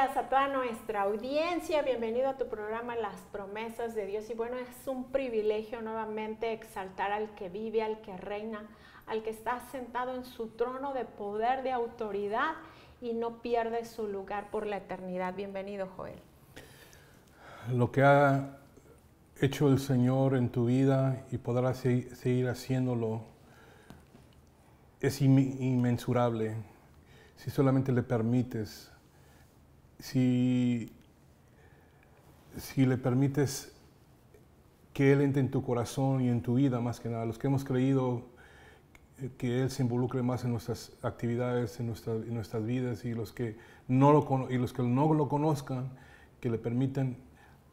a toda nuestra audiencia. Bienvenido a tu programa Las promesas de Dios. Y bueno, es un privilegio nuevamente exaltar al que vive, al que reina, al que está sentado en su trono de poder, de autoridad y no pierde su lugar por la eternidad. Bienvenido, Joel. Lo que ha hecho el Señor en tu vida y podrá seguir haciéndolo es inmensurable si solamente le permites si, si le permites que Él entre en tu corazón y en tu vida más que nada, los que hemos creído que Él se involucre más en nuestras actividades, en, nuestras vidas y los, que no lo, y los que no lo conozcan, que le permitan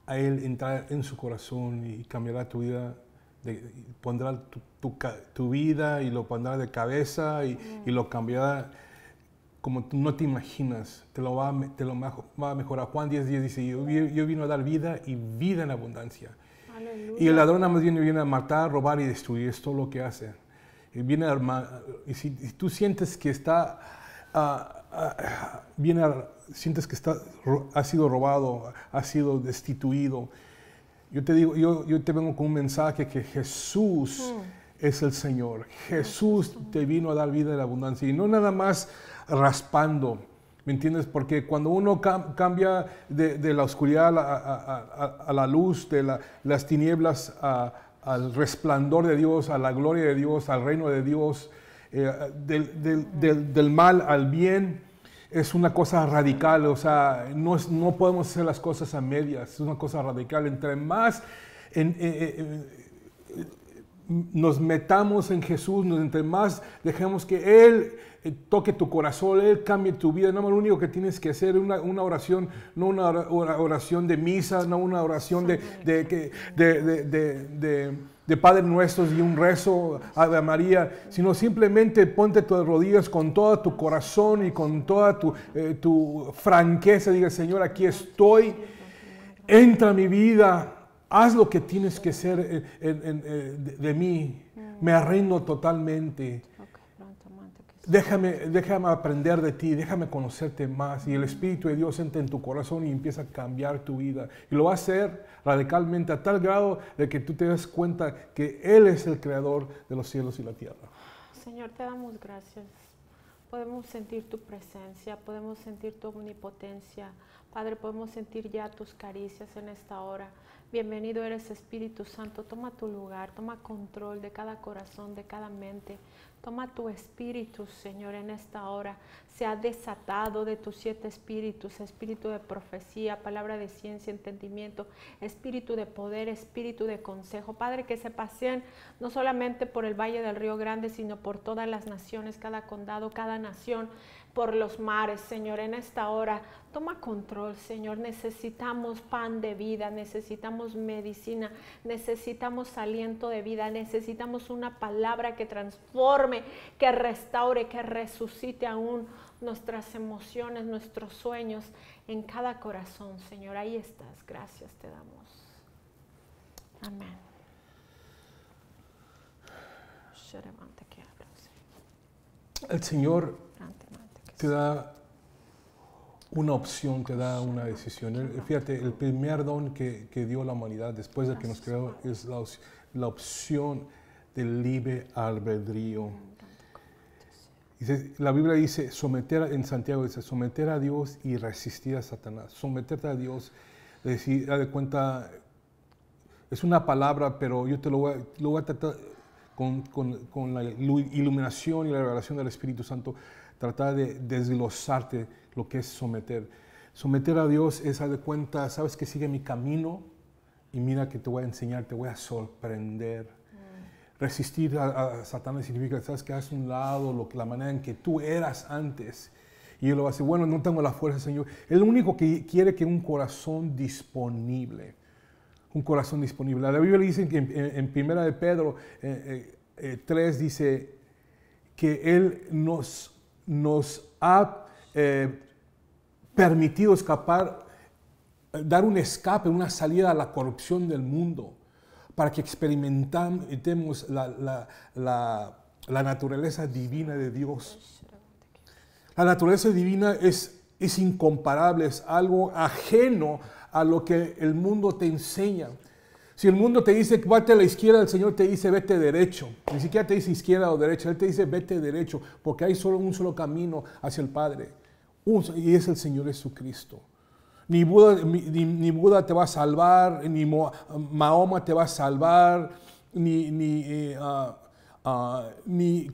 a Él entrar en su corazón y cambiará tu vida, pondrá tu, vida y lo pondrá de cabeza y, y lo cambiará como tú no te imaginas, te lo va a, te lo va a mejorar. Juan 10, 10 dice, yo, yo vino a dar vida y vida en abundancia. Y el ladrón además, más viene, viene a matar, robar y destruir, es todo lo que hace. Y, viene y si, tú sientes que está, ah, ah, viene sientes que está, ha sido robado, ha sido destituido, yo te digo, yo, yo te vengo con un mensaje que Jesús mm. es el Señor. Jesús te vino a dar vida en abundancia. Y no nada más raspando. ¿Me entiendes? Porque cuando uno cambia de, la oscuridad a la, luz, de las tinieblas al resplandor de Dios, a la gloria de Dios, al reino de Dios, eh, del, mal al bien, es una cosa radical. O sea, no, es, no podemos hacer las cosas a medias, es una cosa radical. Entre más eh, eh, nos metamos en Jesús, entre más dejemos que Él eh, toque tu corazón, Él cambie tu vida. No, lo único que tienes que hacer es una, oración, no una oración de misa, no una oración de, de, de, Padre Nuestro y un rezo a María, sino simplemente ponte tus rodillas con todo tu corazón y con toda tu, eh, tu franqueza. Diga, Señor, aquí estoy, entra mi vida, haz lo que tienes que hacer eh, de, mí, me arrendo totalmente déjame, déjame aprender de ti, déjame conocerte más. Y el Espíritu de Dios entra en tu corazón y empieza a cambiar tu vida. Y lo va a hacer radicalmente a tal grado de que tú te das cuenta que Él es el creador de los cielos y la tierra. Señor, te damos gracias. Podemos sentir tu presencia, podemos sentir tu omnipotencia. Padre, podemos sentir ya tus caricias en esta hora. Bienvenido eres Espíritu Santo, toma tu lugar, toma control de cada corazón, de cada mente. Toma tu espíritu, Señor, en esta hora. Se ha desatado de tus siete espíritus, espíritu de profecía, palabra de ciencia, entendimiento, espíritu de poder, espíritu de consejo. Padre, que se paseen no solamente por el Valle del Río Grande, sino por todas las naciones, cada condado, cada nación por los mares, Señor, en esta hora. Toma control, Señor. Necesitamos pan de vida, necesitamos medicina, necesitamos aliento de vida, necesitamos una palabra que transforme, que restaure, que resucite aún nuestras emociones, nuestros sueños en cada corazón, Señor. Ahí estás. Gracias te damos. Amén. El Señor te da una opción, te da una decisión. Fíjate, el primer don que, que dio la humanidad después de que nos creó es la, opción del libre albedrío. La Biblia dice, someter en Santiago dice, someter a Dios y resistir a Satanás. Someterte a Dios, decir, de cuenta, es una palabra, pero yo te lo voy a, lo tratar con, con la iluminación y la revelación del Espíritu Santo tratar de desglosarte lo que es someter. Someter a Dios es, dar de cuenta, sabes que sigue mi camino y mira que te voy a enseñar, te voy a sorprender. Mm. Resistir a, Satanás significa, sabes que haz un lado lo, la manera en que tú eras antes. Y él lo hace, bueno, no tengo la fuerza, Señor. el único que quiere que un corazón disponible, un corazón disponible. La Biblia dice que en, en, Primera de Pedro 3 eh, eh, eh, dice que Él nos nos ha eh, permitido escapar, eh, dar un escape, una salida a la corrupción del mundo, para que experimentemos la, la, la, naturaleza divina de Dios. La naturaleza divina es incomparable, es algo ajeno a lo que el mundo te enseña. Si el mundo te dice vete a la izquierda, el Señor te dice vete derecho. Ni siquiera te dice izquierda o derecha, Él te dice vete derecho, porque hay solo un solo camino hacia el Padre. y es el Señor Jesucristo. Ni Buda, ni, Buda te va a salvar, ni Mahoma te va a salvar, ni, ni, eh, ah, ah,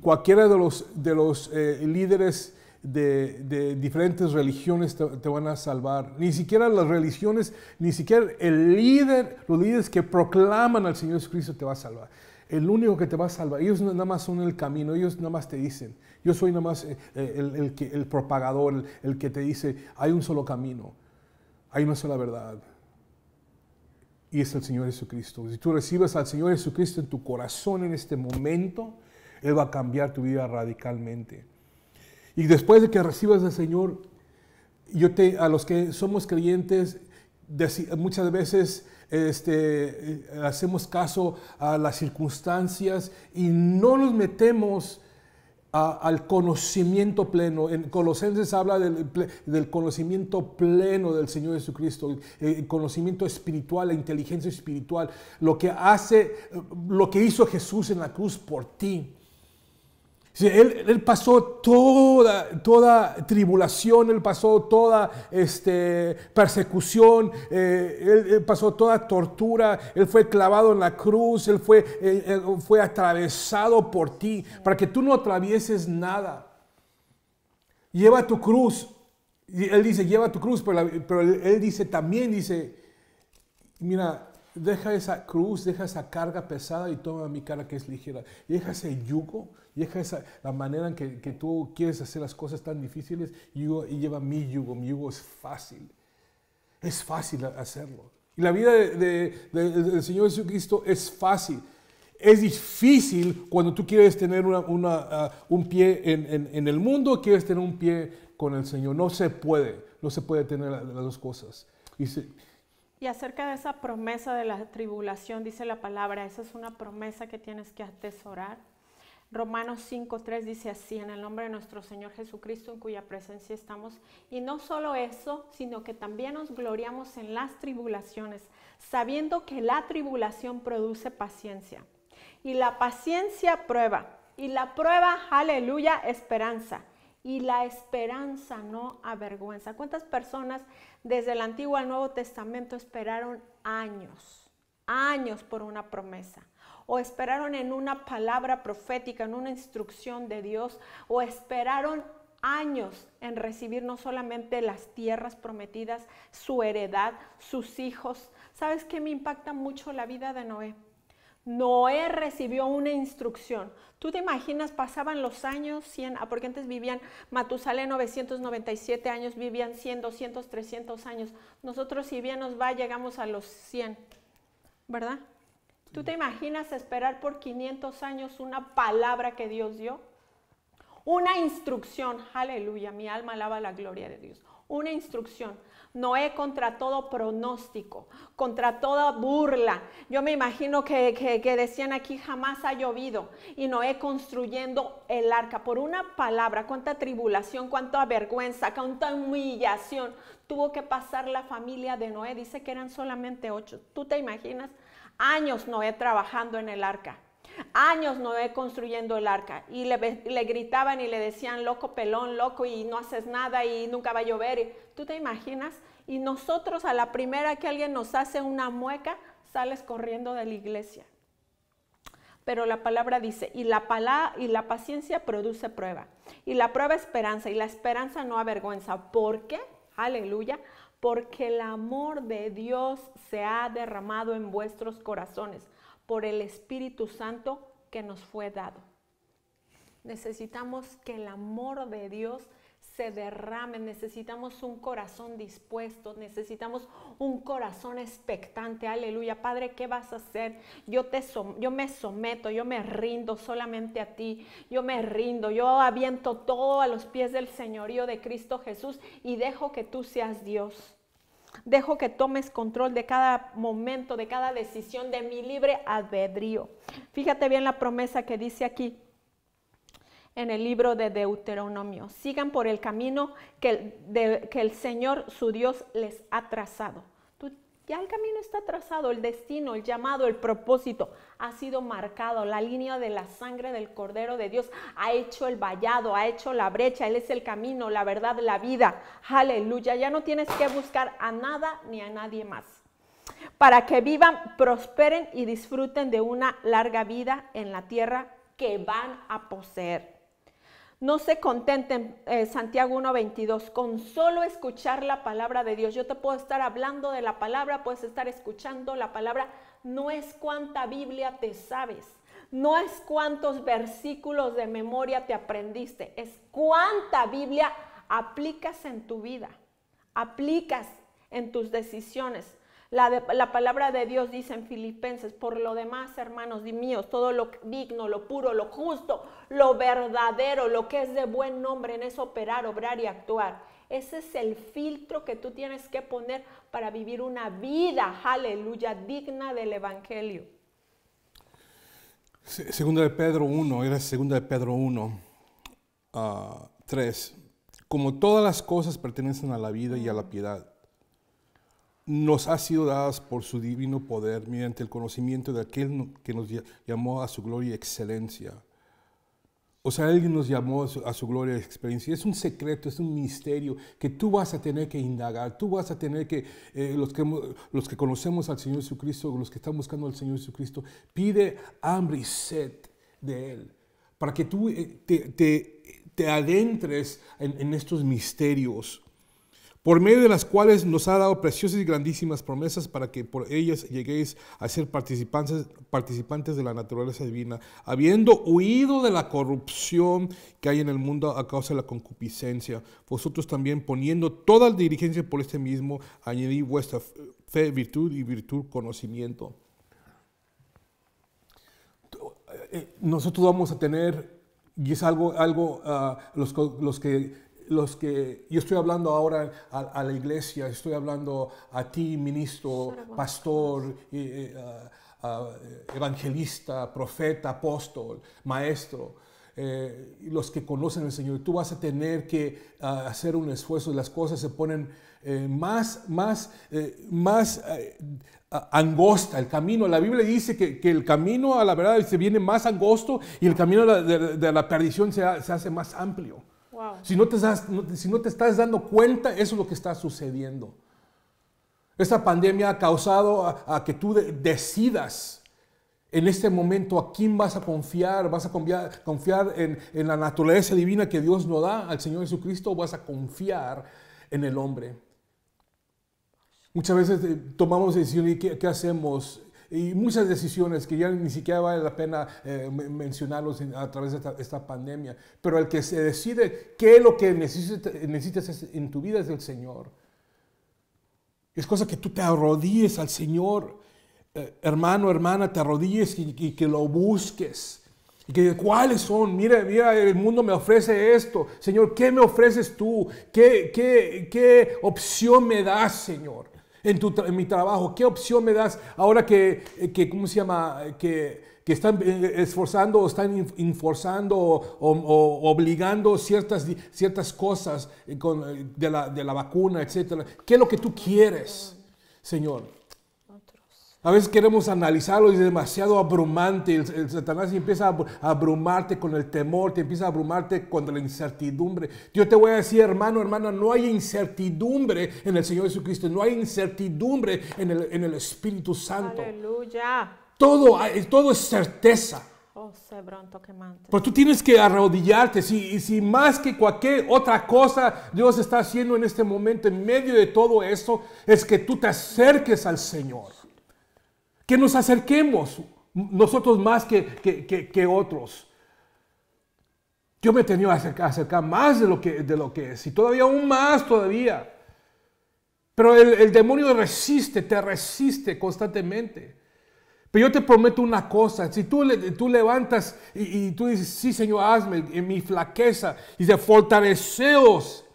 cualquiera de los, de los eh, líderes de, diferentes religiones te, van a salvar. Ni siquiera las religiones, ni siquiera el líder, los líderes que proclaman al Señor Jesucristo te va a salvar. El único que te va a salvar, ellos nada más son el camino, ellos nada más te dicen, yo soy nada más eh, eh, el, el, el, propagador, el, el que te dice, hay un solo camino, hay una sola verdad, y es el Señor Jesucristo. Si tú recibes al Señor Jesucristo en tu corazón en este momento, Él va a cambiar tu vida radicalmente. Y después de que recibas al Señor, yo te, a los que somos creyentes, muchas veces este, eh, hacemos caso a las circunstancias y no nos metemos al conocimiento pleno. En Colosenses habla del, conocimiento pleno del Señor Jesucristo, el conocimiento espiritual, la inteligencia espiritual, lo que hace, lo que hizo Jesús en la cruz por ti. Él, pasó toda, toda tribulación, él pasó toda este, persecución, eh, él, pasó toda tortura, él fue clavado en la cruz, él fue, eh, fue atravesado por ti, para que tú no atravieses nada. Lleva tu cruz. él dice, lleva tu cruz, pero, él dice, también dice, mira, deja esa cruz, deja esa carga pesada y toma mi cara que es ligera. Y deja ese yugo y deja esa, la manera en que, que tú quieres hacer las cosas tan difíciles y, y lleva mi yugo. Mi yugo es fácil. Es fácil hacerlo. Y la vida del Señor Jesucristo es fácil. Es difícil cuando tú quieres tener una, ah, un pie en, en, el mundo, quieres tener un pie con el Señor. No se puede, no se puede tener las, dos cosas. y acerca de esa promesa de la tribulación, dice la palabra, esa es una promesa que tienes que atesorar Romanos 5.3 dice así, en el nombre de nuestro Señor Jesucristo, en cuya presencia estamos. Y no solo eso, sino que también nos gloriamos en las tribulaciones, sabiendo que la tribulación produce paciencia. Y la paciencia prueba. Y la prueba, aleluya, esperanza. Y la esperanza no avergüenza. ¿Cuántas personas desde el Antiguo al Nuevo Testamento esperaron años, años por una promesa? o esperaron en una palabra profética, en una instrucción de Dios, o esperaron años en recibir no solamente las tierras prometidas, su heredad, sus hijos. ¿Sabes qué me impacta mucho la vida de Noé? Noé recibió una instrucción. Tú te imaginas, pasaban los años 100, ah, porque antes vivían, Matusalén 997 años, vivían 100, 200, 300 años. Nosotros si bien nos va, llegamos a los 100, ¿verdad? ¿Tú te imaginas esperar por 500 años una palabra que Dios dio? Una instrucción, aleluya, mi alma alaba la gloria de Dios. Una instrucción. Noé contra todo pronóstico, contra toda burla. Yo me imagino que, que, decían aquí jamás ha llovido. Y Noé construyendo el arca por una palabra. Cuánta tribulación, cuánta vergüenza, cuánta humillación tuvo que pasar la familia de Noé. Dice que eran solamente ocho. ¿Tú te imaginas? Años no he trabajando en el arca. Años no he construyendo el arca y le, gritaban y le decían loco, pelón, loco y no haces nada y nunca va a llover. ¿Tú te imaginas? Y nosotros a la primera que alguien nos hace una mueca, sales corriendo de la iglesia. Pero la palabra dice, y la, y la paciencia produce prueba, y la prueba esperanza, y la esperanza no avergüenza. ¿Por qué? Aleluya, porque el amor de Dios se ha derramado en vuestros corazones por el Espíritu Santo que nos fue dado. Necesitamos que el amor de Dios derramen, necesitamos un corazón dispuesto, necesitamos un corazón expectante, aleluya. Padre, ¿qué vas a hacer? Yo, te yo me someto, yo me rindo solamente a ti, yo me rindo, yo aviento todo a los pies del señorío de Cristo Jesús y dejo que tú seas Dios. Dejo que tomes control de cada momento, de cada decisión, de mi libre albedrío. Fíjate bien la promesa que dice aquí, en el libro de Deuteronomio. Sigan por el camino que el, Señor su Dios les ha trazado. ya el camino está trazado, el destino, el llamado, el propósito ha sido marcado. La línea de la sangre del Cordero de Dios ha hecho el vallado, ha hecho la brecha. Él es el camino, la verdad, la vida. Aleluya. Ya no tienes que buscar a nada ni a nadie más para que vivan, prosperen y disfruten de una larga vida en la tierra que van a poseer. No se contenten, eh, Santiago 1.22, con solo escuchar la palabra de Dios. Yo te puedo estar hablando de la palabra, puedes estar escuchando la palabra. No es cuánta Biblia te sabes, no es cuántos versículos de memoria te aprendiste, es cuánta Biblia aplicas en tu vida, aplicas en tus decisiones. La, palabra de Dios dice en Filipenses, por lo demás, hermanos y míos, todo lo digno, lo puro, lo justo, lo verdadero, lo que es de buen nombre, en eso operar, obrar y actuar. Ese es el filtro que tú tienes que poner para vivir una vida, aleluya, digna del Evangelio. Segunda de Pedro 1, era segunda de Pedro 1, 3. Ah, Como todas las cosas pertenecen a la vida y a la piedad nos ha sido dadas por su divino poder mediante el conocimiento de aquel que nos llamó a su gloria y excelencia. O sea, alguien nos llamó a su, gloria y experiencia. Es un secreto, es un misterio que tú vas a tener que indagar, tú vas a tener que, eh, los que, los que conocemos al Señor Jesucristo, los que están buscando al Señor Jesucristo, pide hambre y sed de Él, para que tú eh, te, te, adentres en, en estos misterios por medio de las cuales nos ha dado preciosas y grandísimas promesas para que por ellas lleguéis a ser participantes, participantes de la naturaleza divina, habiendo huido de la corrupción que hay en el mundo a causa de la concupiscencia, vosotros también poniendo toda la dirigencia por este mismo, añadid vuestra fe, virtud y virtud, conocimiento. Eh, nosotros vamos a tener, y es algo, algo ah, los que los que, yo estoy hablando ahora a, la iglesia, estoy hablando a ti, ministro, pastor, evangelista, profeta, apóstol, maestro. Eh, los que conocen al Señor. Tú vas a tener que ah, hacer un esfuerzo. Las cosas se ponen eh, más, más, eh, más angosta. El camino, la Biblia dice que, el camino a la verdad se viene más angosto y el camino de, la perdición se hace más amplio. Si, no te no te estás dando cuenta, eso es lo que está sucediendo. Esta pandemia ha causado a, que tú decidas en este momento a quién vas a confiar. ¿Vas a confiar, en, la naturaleza divina que Dios nos da, al Señor Jesucristo, o vas a confiar en el hombre? Muchas veces eh, tomamos decisiones y ¿qué, qué hacemos? y muchas decisiones que ya ni siquiera vale la pena eh, mencionarlos a través de esta, pandemia. Pero el que se decide qué es lo que necesitas, en tu vida es el Señor. Es cosa que tú te arrodilles al Señor, eh, hermano, hermana, te arrodilles y, que lo busques. Y que cuáles son, mira, mira, el mundo me ofrece esto. Señor, ¿qué me ofreces tú? ¿Qué, qué, qué opción me das, Señor? en, tu, en mi trabajo? ¿Qué opción me das ahora que, eh, que ¿cómo se llama? Que, están eh, esforzando o están enforzando o, obligando ciertas, ciertas cosas eh, de, la, de la vacuna, etcétera. ¿Qué es lo que tú quieres, Señor? A veces queremos analizarlo y es demasiado abrumante. El, Satanás empieza a abrumarte con el temor, te empieza a abrumarte con la incertidumbre. Yo te voy a decir, hermano, hermana, no hay incertidumbre en el Señor Jesucristo, no hay incertidumbre en el, Espíritu Santo. Aleluya. Todo, todo es certeza. Oh, Pero tú tienes que arrodillarte. y si más que cualquier otra cosa Dios está haciendo en este momento, en medio de todo eso, es que tú te acerques al Señor que nos acerquemos nosotros más que, que, que, otros. Yo me he tenido que acercar, más de lo, que, de lo que es, y todavía aún más todavía. Pero el, el demonio resiste, te resiste constantemente. Pero yo te prometo una cosa, si tú, tú levantas y, y, tú dices, sí Señor, hazme en mi flaqueza y de fortaleceos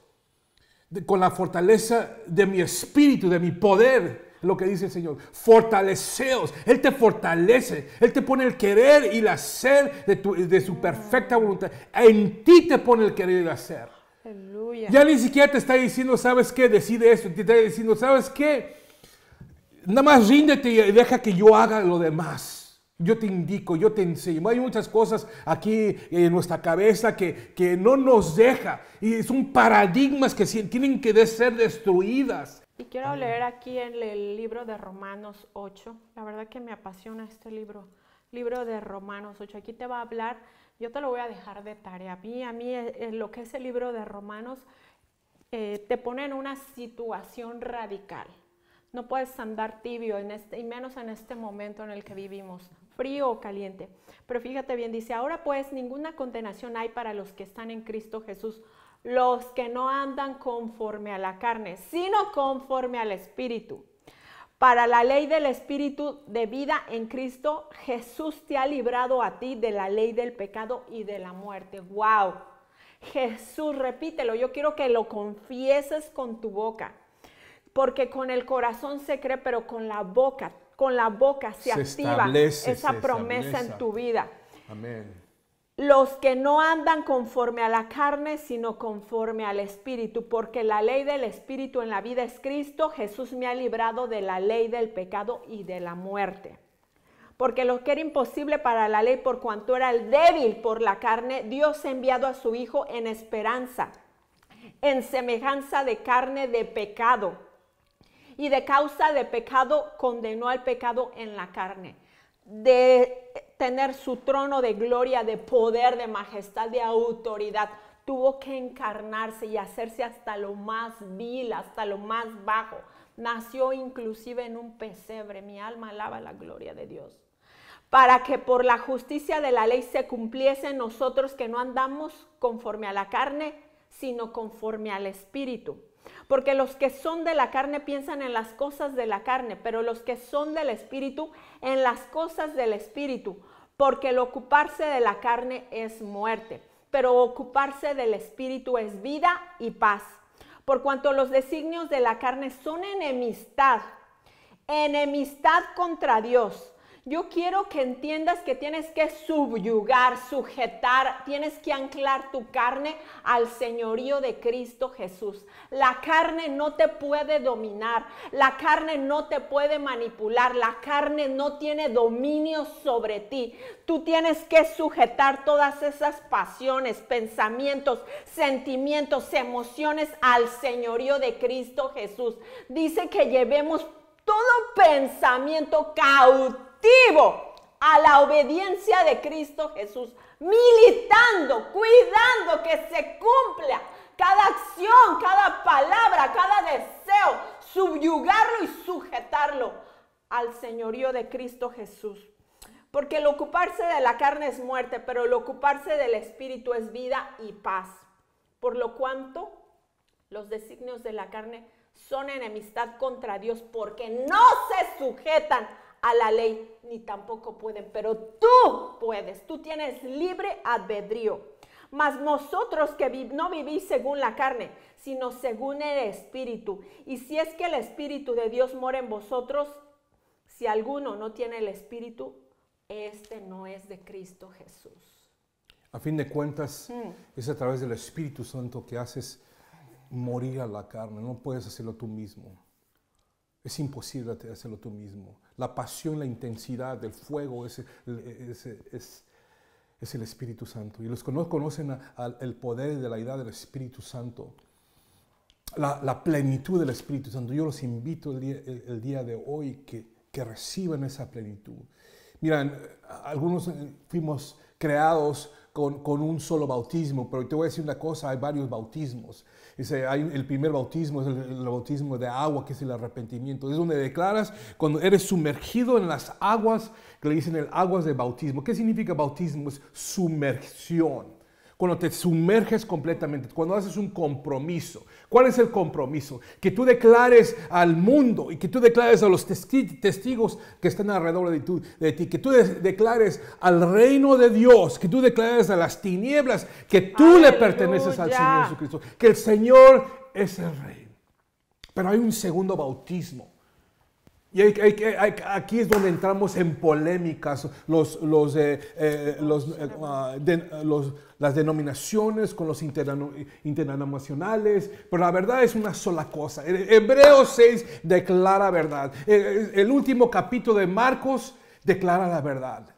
con la fortaleza de mi espíritu, de mi poder, lo que dice el Señor. Fortaleceos. Él te fortalece. Él te pone el querer y el hacer de, tu, su perfecta voluntad. En ti te pone el querer y el hacer. Aleluya. Ya ni siquiera te está diciendo, ¿sabes qué? Decide esto. Te está diciendo, ¿sabes qué? Nada más ríndete y deja que yo haga lo demás. Yo te indico, yo te enseño. Hay muchas cosas aquí en nuestra cabeza que, que no nos deja. Y son paradigmas que tienen que ser destruidas. Y quiero leer aquí en el libro de Romanos 8. La verdad que me apasiona este libro, libro de Romanos 8. Aquí te va a hablar, yo te lo voy a dejar de tarea. A mí, a mí eh, eh, lo que es el libro de Romanos eh, te pone en una situación radical. No puedes andar tibio, en este, y menos en este momento en el que vivimos, frío o caliente. Pero fíjate bien, dice, ahora pues ninguna condenación hay para los que están en Cristo Jesús los que no andan conforme a la carne, sino conforme al Espíritu. Para la ley del Espíritu de vida en Cristo, Jesús te ha librado a ti de la ley del pecado y de la muerte. ¡Wow! Jesús, repítelo, yo quiero que lo confieses con tu boca, porque con el corazón se cree, pero con la boca, con la boca se, activa esa promesa en tu vida. Amén los que no andan conforme a la carne, sino conforme al Espíritu, porque la ley del Espíritu en la vida es Cristo, Jesús me ha librado de la ley del pecado y de la muerte. Porque lo que era imposible para la ley, por cuanto era el débil por la carne, Dios ha enviado a su Hijo en esperanza, en semejanza de carne de pecado. Y de causa de pecado condenó al pecado en la carne. De tener su trono de gloria, de poder, de majestad, de autoridad, tuvo que encarnarse y hacerse hasta lo más vil, hasta lo más bajo. Nació inclusive en un pesebre. Mi alma alaba la gloria de Dios. Para que por la justicia de la ley se cumpliese nosotros que no andamos conforme a la carne, sino conforme al Espíritu porque los que son de la carne piensan en las cosas de la carne, pero los que son del Espíritu en las cosas del Espíritu, porque el ocuparse de la carne es muerte, pero ocuparse del Espíritu es vida y paz. Por cuanto los designios de la carne son enemistad, enemistad contra Dios yo quiero que entiendas que tienes que subyugar, sujetar, tienes que anclar tu carne al señorío de Cristo Jesús. La carne no te puede dominar, la carne no te puede manipular, la carne no tiene dominio sobre ti. Tú tienes que sujetar todas esas pasiones, pensamientos, sentimientos, emociones al señorío de Cristo Jesús. Dice que llevemos todo pensamiento cautivo a la obediencia de Cristo Jesús, militando, cuidando que se cumpla cada acción, cada palabra, cada deseo, subyugarlo y sujetarlo al señorío de Cristo Jesús. Porque el ocuparse de la carne es muerte, pero el ocuparse del Espíritu es vida y paz. Por lo cuanto, los designios de la carne son enemistad contra Dios porque no se sujetan a la ley, ni tampoco pueden, pero tú puedes, tú tienes libre albedrío. Mas nosotros que no vivís según la carne, sino según el Espíritu. Y si es que el Espíritu de Dios mora en vosotros, si alguno no tiene el Espíritu, este no es de Cristo Jesús. A fin de cuentas, hmm. es a través del Espíritu Santo que haces morir a la carne, no puedes hacerlo tú mismo. Es imposible hacerlo tú mismo. La pasión, la intensidad, del fuego es, es, el Espíritu Santo. Y los que no conocen el poder de la edad del Espíritu Santo, la, plenitud del Espíritu Santo, yo los invito el día, de hoy que, que reciban esa plenitud. Miran, algunos eh, fuimos creados con, un solo bautismo, pero te voy a decir una cosa, hay varios bautismos. el primer bautismo es el, bautismo de agua, que es el arrepentimiento. Es donde declaras cuando eres sumergido en las aguas, que le dicen el aguas de bautismo. ¿Qué significa bautismo? Es sumersión cuando te sumerges completamente, cuando haces un compromiso. ¿Cuál es el compromiso? Que tú declares al mundo y que tú declares a los testigos que están alrededor de, ti, que tú declares al reino de Dios, que tú declares a las tinieblas, que tú le perteneces al Señor Jesucristo, que el Señor es el Rey. Pero hay un segundo bautismo y aquí es donde entramos en polémicas, los, los, eh, eh, eh, ah, las denominaciones con los internacionales, pero la verdad es una sola cosa. Hebreos 6 declara verdad. El último capítulo de Marcos declara la verdad.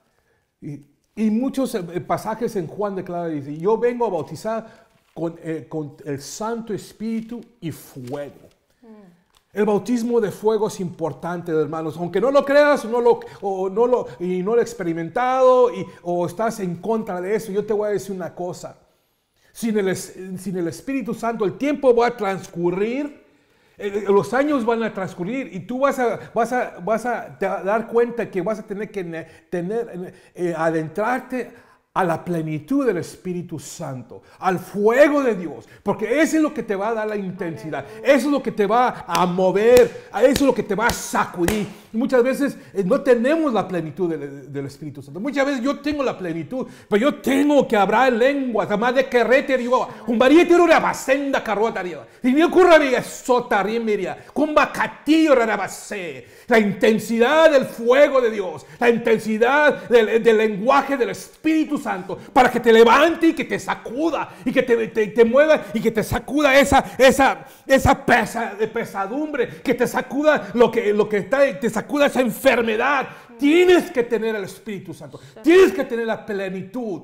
Y, muchos pasajes en Juan declara, dice, yo vengo a bautizar con el Santo Espíritu y fuego. El bautismo de fuego es importante, hermanos. Aunque no lo creas no lo, no lo, y no lo he experimentado y, o estás en contra de eso, yo te voy a decir una cosa. Sin el, sin el Espíritu Santo, el tiempo va a transcurrir, los años van a transcurrir y tú vas a, vas vas a dar cuenta que vas a tener que tener, eh, adentrarte a la plenitud del Espíritu Santo, al fuego de Dios, porque eso es lo que te va a dar la intensidad, eso es lo que te va a mover, eso es lo que te va a sacudir. Muchas veces eh, no tenemos la plenitud del, Espíritu Santo, muchas veces yo tengo la plenitud, pero yo tengo que hablar lenguas, además de un arriba, y ni ocurre con bacatillo la intensidad del fuego de Dios, la intensidad del, del lenguaje del Espíritu Santo para que te levante y que te sacuda y que te, te, mueva y que te sacuda esa, esa, esa pesa, pesadumbre, que te sacuda lo que, lo que está, te sacuda esa enfermedad, Tienes que tener el Espíritu Santo. Tienes que tener la plenitud.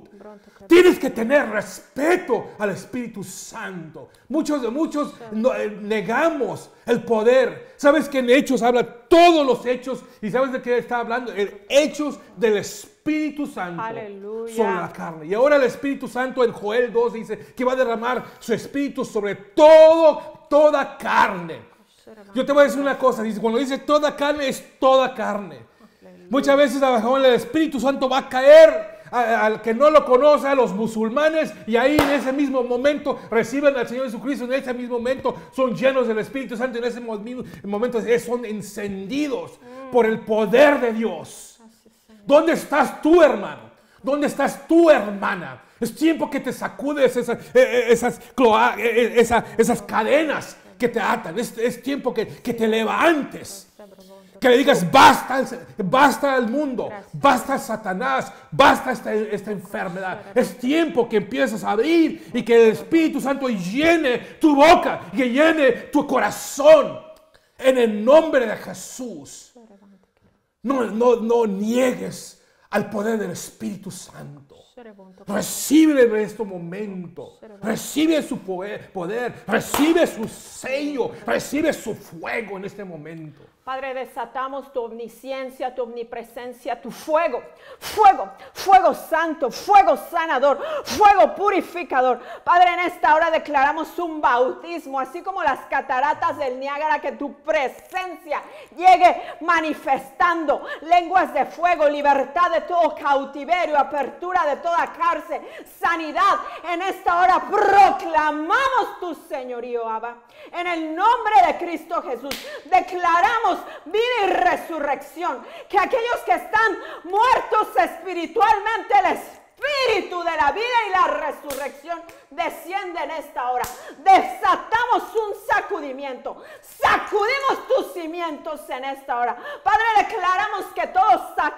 Tienes que tener respeto al Espíritu Santo. Muchos de muchos eh, negamos el poder. ¿Sabes que en Hechos habla todos los hechos? ¿Y sabes de qué está hablando? En hechos del Espíritu Santo sobre la carne. Y ahora el Espíritu Santo en Joel 2 dice que va a derramar su Espíritu sobre todo, toda carne. Yo te voy a decir una cosa, dice, cuando dice toda carne es toda carne. Muchas veces el Espíritu Santo va a caer al que no lo conoce, a los musulmanes, y ahí en ese mismo momento reciben al Señor Jesucristo, en ese mismo momento son llenos del Espíritu Santo, en ese mismo momento son encendidos por el poder de Dios. ¿Dónde estás tú, hermano? ¿Dónde estás tú, hermana? Es tiempo que te sacudes e, e, esas, e, esas, cadenas que te atan. Es, tiempo que, que te levantes que le digas basta, basta al mundo, basta Satanás, basta esta, enfermedad. Es tiempo que empieces a abrir y que el Espíritu Santo llene tu boca, que llene tu corazón en el nombre de Jesús. No, no, niegues al poder del Espíritu Santo. Recibe en este momento, recibe su poder, recibe su sello, recibe su fuego en este momento. Padre, desatamos tu omnisciencia, tu omnipresencia, tu fuego, fuego, fuego santo, fuego sanador, fuego purificador. Padre, en esta hora declaramos un bautismo, así como las cataratas del Niágara, que tu presencia llegue manifestando lenguas de fuego, libertad de todo cautiverio, apertura de toda cárcel, sanidad. En esta hora proclamamos tu señorío, Abba. En el nombre de Cristo Jesús, declaramos vida y resurrección. Que aquellos que están muertos espiritualmente, el espíritu de la vida y la resurrección desciende en esta hora. Desatamos un sacudimiento. Sacudimos tus cimientos en esta hora. Padre, declaramos que todo,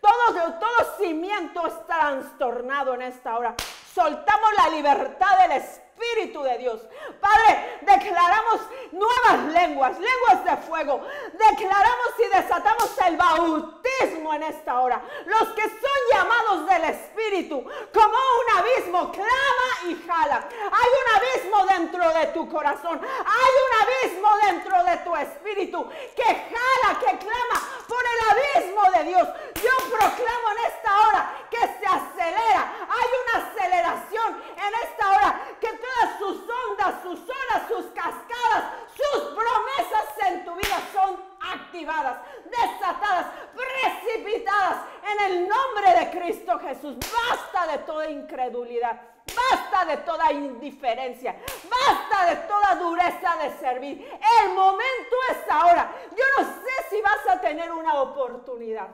todo cimiento está trastornado en esta hora. Soltamos la libertad del Espíritu Espíritu de Dios. Padre, declaramos nuevas lenguas, lenguas de fuego. Declaramos y desatamos el bautismo en esta hora. Los que son llamados del Espíritu, como un abismo, clama y jala. Hay un abismo dentro de tu corazón. Hay un abismo dentro de tu espíritu que jala, que clama por el abismo de Dios. Yo proclamo en esta hora que se acelera activadas, desatadas, precipitadas en el nombre de Cristo Jesús. Basta de toda incredulidad, basta de toda indiferencia, basta de toda dureza de servir. El momento es ahora. Yo no sé si vas a tener una oportunidad,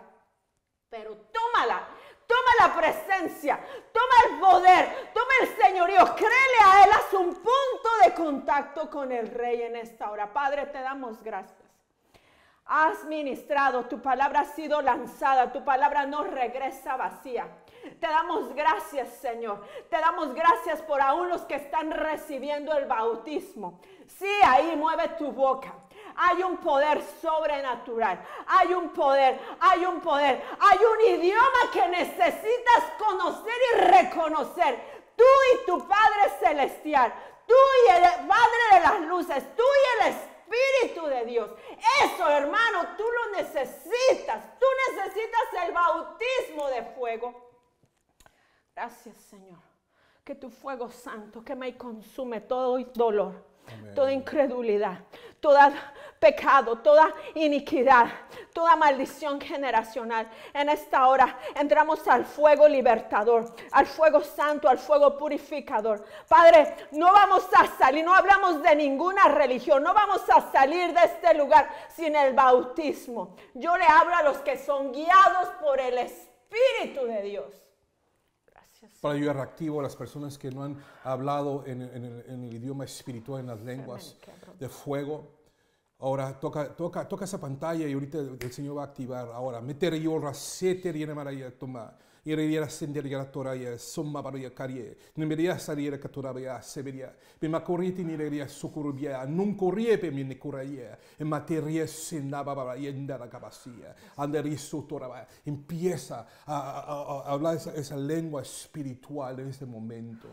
pero tómala. Toma la presencia, toma el poder, toma el señorío, créele a Él, haz un punto de contacto con el Rey en esta hora. Padre, te damos gracias has ministrado, tu palabra ha sido lanzada, tu palabra no regresa vacía. Te damos gracias, Señor. Te damos gracias por aún los que están recibiendo el bautismo. Sí, ahí mueve tu boca. Hay un poder sobrenatural, hay un poder, hay un poder, hay un idioma que necesitas conocer y reconocer. Tú y tu Padre Celestial, tú y el Padre de las Luces, tú y el Espíritu Espíritu de Dios. Eso, hermano, tú lo necesitas. Tú necesitas el bautismo de fuego. Gracias, Señor. Que tu fuego santo que me consume todo dolor, toda incredulidad, toda pecado, toda iniquidad, toda maldición generacional. En esta hora entramos al fuego libertador, al fuego santo, al fuego purificador. Padre, no vamos a salir, no hablamos de ninguna religión, no vamos a salir de este lugar sin el bautismo. Yo le hablo a los que son guiados por el Espíritu de Dios. Para ayudar reactivo a las personas que no han hablado en, el, en el, idioma espiritual, en las lenguas de fuego Ahora toca, toca, toca esa pantalla y ahorita el Señor va a activar. Ahora, meter yo rasete y maraya toma. Y reviera sender y la toraya, somma para ya carie. No me diría salir a catorabia, se vería. Me ma corriete ni reviera socorrubia, non corriepe mi ne corraía. En materia sin nada para yendar a capacidad. Andar y sotoraba. Empieza a, a hablar esa, esa lengua espiritual en este momento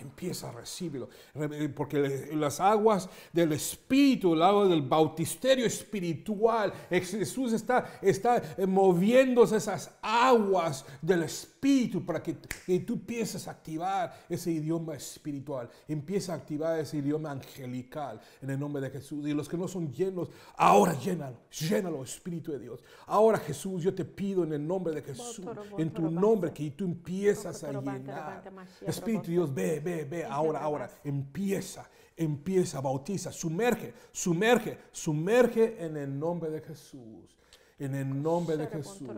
empieza a recibirlo. Eh, porque las aguas del Espíritu, el agua del bautisterio espiritual, Jesús está, está eh, moviéndose esas aguas del Espíritu para que, que tú empieces a activar ese idioma espiritual. Empieza a activar ese idioma angelical en el nombre de Jesús. Y los que no son llenos, ahora llénalo, llénalo, Espíritu de Dios. Ahora Jesús, yo te pido en el nombre de Jesús, en tu nombre, que tú empiezas a llenar. Espíritu de Dios, ve, ve ve, ve, ahora, ahora. Empieza, empieza, bautiza, sumerge, sumerge, sumerge en el nombre de Jesús. En el nombre de Jesús.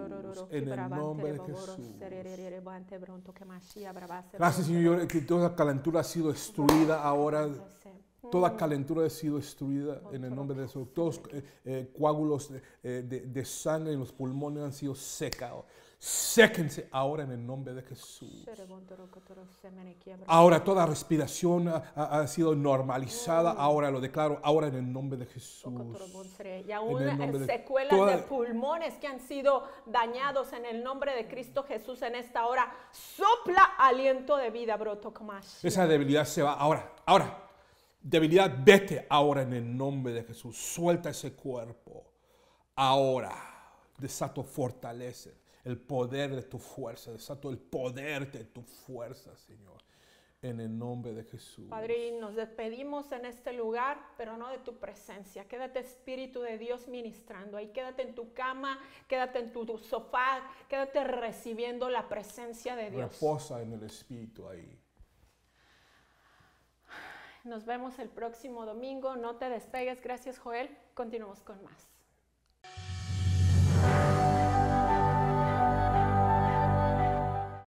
En el nombre de Jesús. Gracias, Señor, que toda calentura ha sido destruida ahora. Toda calentura ha sido destruida en el nombre de Jesús. Todos los coágulos de, sangre en los pulmones han sido secados. Séquense ahora en el nombre de Jesús. Ahora toda respiración ha, sido normalizada. Mm. Ahora lo declaro. Ahora en el nombre de Jesús. Y aún en secuelas de, pulmones que han sido dañados en el nombre de Cristo Jesús en esta hora. Sopla aliento de vida, broto Esa debilidad se va ahora. Ahora. Debilidad, vete ahora en el nombre de Jesús. Suelta ese cuerpo. Ahora. Desato fortalece el poder de tu fuerza. Desato el poder de tu fuerza, Señor. En el nombre de Jesús. Padre, nos despedimos en este lugar, pero no de tu presencia. Quédate Espíritu de Dios ministrando ahí. Quédate en tu cama, quédate en tu, sofá, quédate recibiendo la presencia de Dios. Reposa en el Espíritu ahí. Nos vemos el próximo domingo. No te despegues. Gracias, Joel. Continuamos con más.